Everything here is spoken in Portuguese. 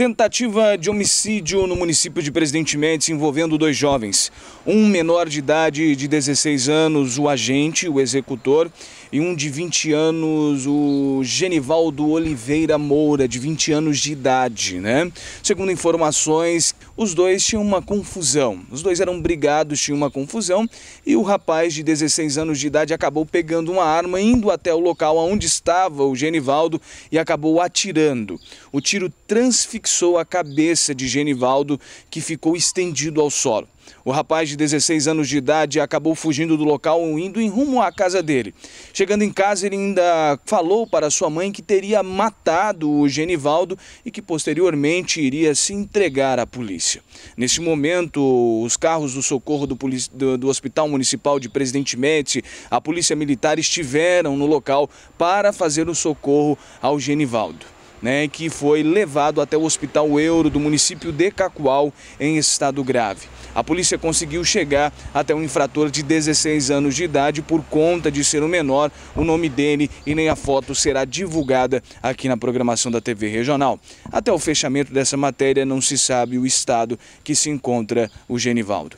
Tentativa de homicídio no município de Presidente Mendes envolvendo dois jovens. Um menor de idade de 16 anos, o agente, o executor, e um de 20 anos, o Genivaldo Oliveira Moura, de 20 anos de idade, né? Segundo informações, os dois tinham uma confusão. Os dois eram brigados, tinham uma confusão, e o rapaz de 16 anos de idade acabou pegando uma arma, indo até o local onde estava o Genivaldo e acabou atirando. O tiro transfixou fixou a cabeça de Genivaldo, que ficou estendido ao solo. O rapaz de 16 anos de idade acabou fugindo do local indo em rumo à casa dele. Chegando em casa, ele ainda falou para sua mãe que teria matado o Genivaldo e que posteriormente iria se entregar à polícia. Nesse momento, os carros do socorro do, do, do Hospital Municipal de Presidente Médici, a Polícia Militar estiveram no local para fazer o socorro ao Genivaldo né, que foi levado até o Hospital Euro do município de Cacual em estado grave. A polícia conseguiu chegar até um infrator de 16 anos de idade por conta de ser um menor. O nome dele e nem a foto será divulgada aqui na programação da TV Regional. Até o fechamento dessa matéria não se sabe o estado que se encontra o Genivaldo.